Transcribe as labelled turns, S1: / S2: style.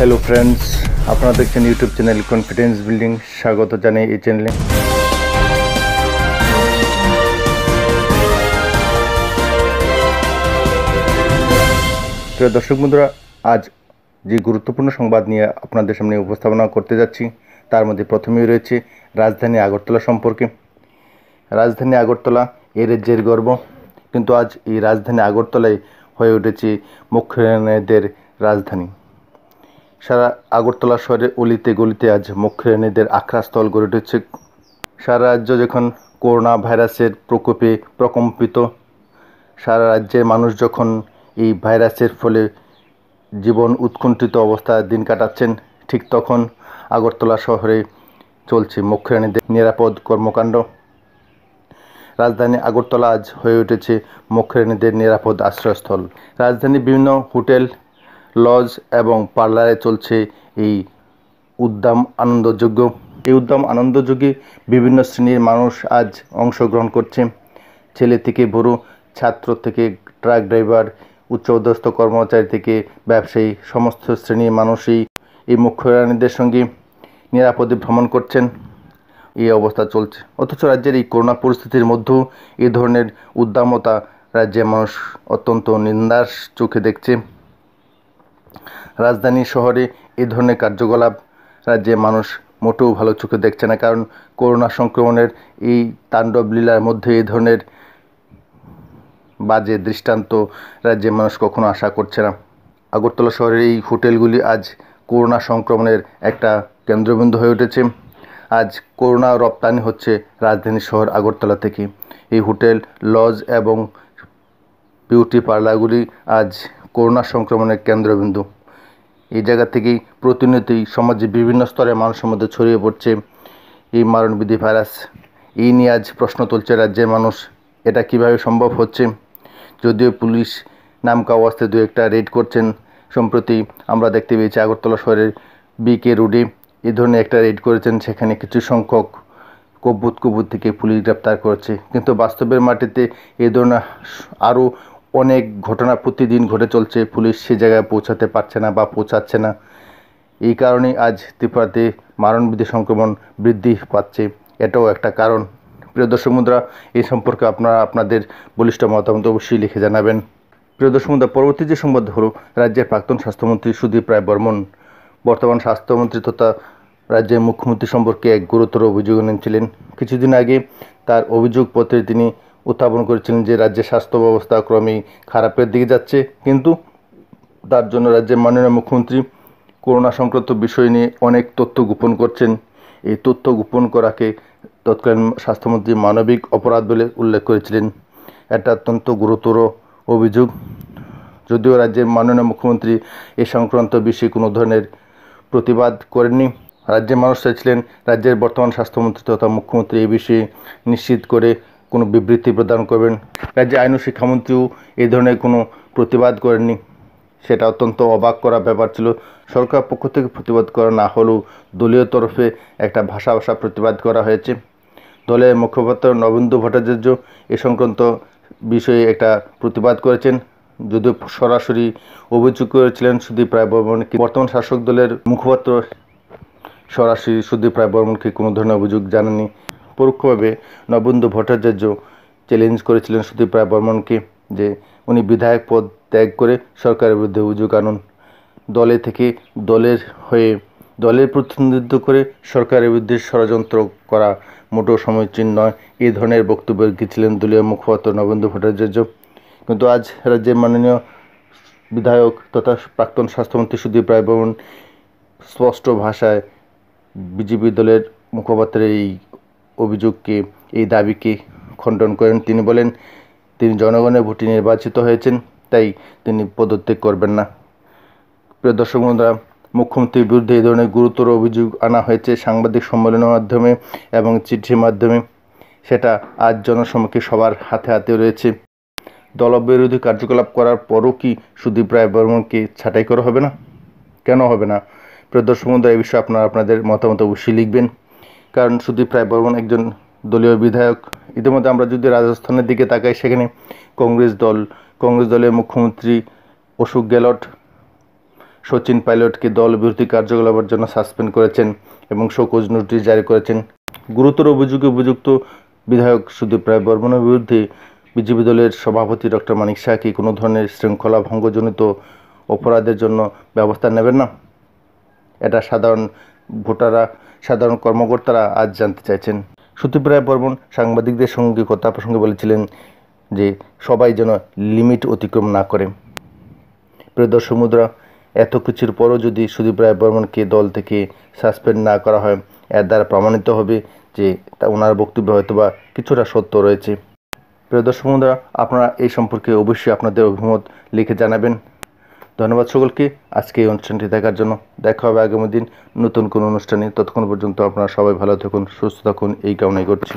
S1: hello friends আপনারা দেখছেন YouTube channel confidence building স্বাগত জানাই এই চ্যানেলে প্রিয় দর্শক বন্ধুরা আজ যে গুরুত্বপূর্ণ সংবাদ নিয়ে আপনাদের সামনে উপস্থাপনা করতে যাচ্ছি তার মধ্যে প্রথমেই রয়েছে রাজধানী আগরতলা সম্পর্কে রাজধানী আগরতলা এ রাজ্যের গর্ব কিন্তু আজ এই রাজধানী আগরতলায় হয়ে উঠেছে মুখ্যদের রাজধানী সারা আগরতলা শহরে অলিতে গলিতে আজ মুখ্যরানীদের আখড়াস্থল গড়ে উঠেছে সারা রাজ্য যখন করোনা ভাইরাসের প্রকোপে প্রকম্পিত সারা রাজ্যের মানুষ যখন এই ভাইরাসের ফলে জীবন উৎকণ্ঠিত অবস্থায় দিন কাটাচ্ছেন ঠিক তখন আগরতলা শহরে চলছে মুখ্যরানীদের নিরাপদ কর্মকাণ্ড রাজধানী আগরতলা আজ হয়ে উঠেছে মুখ্যরানীদের নিরাপদ আশ্রয়স্থল রাজধানীর বিভিন্ন হোটেল লজ এবং পার্লারে চলছে এই উদ্যম আনন্দযোগ্য এই উদ্যম আনন্দযোগে বিভিন্ন শ্রেণীর মানুষ আজ অংশগ্রহণ করছে ছেলে থেকে বড় ছাত্র থেকে ট্রাক ড্রাইভার উচ্চপদস্থ কর্মচারী থেকে ব্যবসায়ী সমস্ত শ্রেণীর মানুষই এই মুখ্যরানীদের সঙ্গে নিরাপদে ভ্রমণ করছেন এই অবস্থা চলছে অথচ রাজ্যের এই করোনা পরিস্থিতির মধ্যেও এ ধরনের উদ্যমতা রাজ্যের মানুষ অত্যন্ত নিন্দাস চোখে দেখছে রাজধানী শহরে এ ধরনের কার্যকলাপ রাজ্যে মানুষ মোটেও ভালো চোখে দেখছে না কারণ করোনা সংক্রমণের এই তাণ্ডব লীলার মধ্যে এ ধরনের বাজে দৃষ্টান্ত রাজ্যের মানুষ কখনো আশা করছে না আগরতলা শহরের এই হোটেলগুলি আজ করোনা সংক্রমণের একটা কেন্দ্রবিন্দু হয়ে উঠেছে আজ করোনা রপ্তানি হচ্ছে রাজধানী শহর আগরতলা থেকে এই হোটেল লজ এবং বিউটি পার্লারগুলি আজ করোনা সংক্রমণের কেন্দ্রবিন্দু এই জায়গা থেকেই প্রতিনিয়তই সমাজে বিভিন্ন স্তরে মানুষের মধ্যে ছড়িয়ে পড়ছে এই মারণবিধি ভাইরাস এই নিয়ে আজ প্রশ্ন তুলছে রাজ্যের মানুষ এটা কিভাবে সম্ভব হচ্ছে যদিও পুলিশ নামকা অবস্থায় দু একটা রেড করছেন সম্প্রতি আমরা দেখতে পেয়েছি আগরতলা শহরের বিকে রোডে এ ধরনের একটা রেড করেছেন সেখানে কিছু সংখ্যক কব্বুত কবুত থেকে পুলিশ গ্রেপ্তার করেছে কিন্তু বাস্তবের মাটিতে এ ধরনের আরও অনেক ঘটনা প্রতিদিন ঘটে চলছে পুলিশ সে জায়গায় পৌঁছাতে পারছে না বা পৌঁছাচ্ছে না এই কারণেই আজ ত্রিপুরাতে মারণবিধি সংক্রমণ বৃদ্ধি পাচ্ছে এটাও একটা কারণ প্রিয় দর্শক মুদ্রা এই সম্পর্কে আপনারা আপনাদের বলিষ্ঠ মতামত অবশ্যই লিখে জানাবেন প্রিয় দর্শক মুদ্রা পরবর্তী যে সংবাদ হলো রাজ্যের প্রাক্তন স্বাস্থ্যমন্ত্রী সুদীপ রায় বর্মন বর্তমান স্বাস্থ্যমন্ত্রী তথা রাজ্যের মুখ্যমন্ত্রী সম্পর্কে এক গুরুতর অভিযোগ এনেছিলেন কিছুদিন আগে তার অভিযোগপত্রে তিনি উত্থাপন করেছিলেন যে রাজ্যের স্বাস্থ্য ব্যবস্থা ক্রমেই খারাপের দিকে যাচ্ছে কিন্তু তার জন্য রাজ্যের মাননীয় মুখ্যমন্ত্রী করোনা সংক্রান্ত বিষয় নিয়ে অনেক তথ্য গোপন করছেন এই তথ্য গোপন করাকে তৎকালীন স্বাস্থ্যমন্ত্রী মানবিক অপরাধ বলে উল্লেখ করেছিলেন এটা অত্যন্ত গুরুতর অভিযোগ যদিও রাজ্যের মাননীয় মুখ্যমন্ত্রী এ সংক্রান্ত বিষয়ে কোনো ধরনের প্রতিবাদ করেননি রাজ্যের মানুষ চাইছিলেন রাজ্যের বর্তমান স্বাস্থ্যমন্ত্রী তথা মুখ্যমন্ত্রী এ বিষয়ে নিশ্চিত করে কোনো বিবৃতি প্রদান করবেন রাজ্যে আইন ও শিক্ষামন্ত্রীও এই ধরনের কোনো প্রতিবাদ করেননি সেটা অত্যন্ত অবাক করা ব্যাপার ছিল সরকার পক্ষ থেকে প্রতিবাদ করা না হলেও দলীয় তরফে একটা ভাষা ভাষা প্রতিবাদ করা হয়েছে দলের মুখপাত্র নবেন্দু ভট্টাচার্য এ সংক্রান্ত বিষয়ে একটা প্রতিবাদ করেছেন যদিও সরাসরি অভিযোগ করেছিলেন সুদীপ রায় বর্মনকে বর্তমান শাসক দলের মুখপাত্র সরাসরি সুদীপ রায় বর্মনকে কোনো ধরনের অভিযোগ জানেনি পরোক্ষভাবে নবেন্দু ভট্টাচার্য চ্যালেঞ্জ করেছিলেন সুদীপ রায় বর্মনকে যে উনি বিধায়ক পদ ত্যাগ করে সরকারের বিরুদ্ধে অভিযোগ আনুন দলে থেকে দলের হয়ে দলের প্রতিনিধিত্ব করে সরকারের বিরুদ্ধে ষড়যন্ত্র করা মোটো সমীচীন নয় এই ধরনের বক্তব্য রেখেছিলেন দলীয় মুখপাত্র নবেন্দু ভট্টাচার্য কিন্তু আজ রাজ্যের মাননীয় বিধায়ক তথা প্রাক্তন স্বাস্থ্যমন্ত্রী সুদীপ রায় বর্মন স্পষ্ট ভাষায় বিজেপি দলের মুখপাত্রের এই অভিযোগকে এই দাবিকে খণ্ডন করেন তিনি বলেন তিনি জনগণের ভোটে নির্বাচিত হয়েছেন তাই তিনি পদত্যাগ করবেন না প্রিয় দর্শক বন্ধুরা মুখ্যমন্ত্রীর বিরুদ্ধে এই ধরনের গুরুতর অভিযোগ আনা হয়েছে সাংবাদিক সম্মেলনের মাধ্যমে এবং চিঠির মাধ্যমে সেটা আজ জনসমক্ষে সবার হাতে হাতে রয়েছে দলবিরোধী কার্যকলাপ করার পরও কি সুদীপ রায় বর্মনকে ছাঁটাই করা হবে না কেন হবে না প্রিয় দর্শক বন্ধুরা এই বিষয়ে আপনারা আপনাদের মতামত অবশ্যই লিখবেন কারণ সুদীপ রায় বর্মন একজন দলীয় বিধায়ক ইতিমধ্যে আমরা যদি রাজস্থানের দিকে তাকাই সেখানে কংগ্রেস দল কংগ্রেস দলের মুখ্যমন্ত্রী অশোক গেলট সচিন পাইলটকে দল বিরোধী কার্যকলাপের জন্য সাসপেন্ড করেছেন এবং শোকজ নোটিশ জারি করেছেন গুরুতর অভিযোগে অভিযুক্ত বিধায়ক সুদীপ রায় বর্মনের বিরুদ্ধে বিজেপি দলের সভাপতি ডক্টর মানিক শাহকে কোনো ধরনের শৃঙ্খলা ভঙ্গজনিত অপরাধের জন্য ব্যবস্থা নেবেন না এটা সাধারণ ভোটাররা সাধারণ কর্মকর্তারা আজ জানতে চাইছেন রায় বর্মন সাংবাদিকদের সঙ্গে কথা প্রসঙ্গে বলেছিলেন যে সবাই যেন লিমিট অতিক্রম না করে প্রিয় দর্শক মুদ্রা এত কিছুর পরও যদি সুদীপ রায় বর্মনকে দল থেকে সাসপেন্ড না করা হয় এর দ্বারা প্রমাণিত হবে যে তা ওনার বক্তব্য হয়তো বা কিছুটা সত্য রয়েছে প্রিয় দর্শক আপনারা এই সম্পর্কে অবশ্যই আপনাদের অভিমত লিখে জানাবেন ধন্যবাদ সকলকে আজকে এই অনুষ্ঠানটি দেখার জন্য দেখা হবে আগামী দিন নতুন কোনো অনুষ্ঠানে ততক্ষণ পর্যন্ত আপনারা সবাই ভালো থাকুন সুস্থ থাকুন এই কামনাই করছি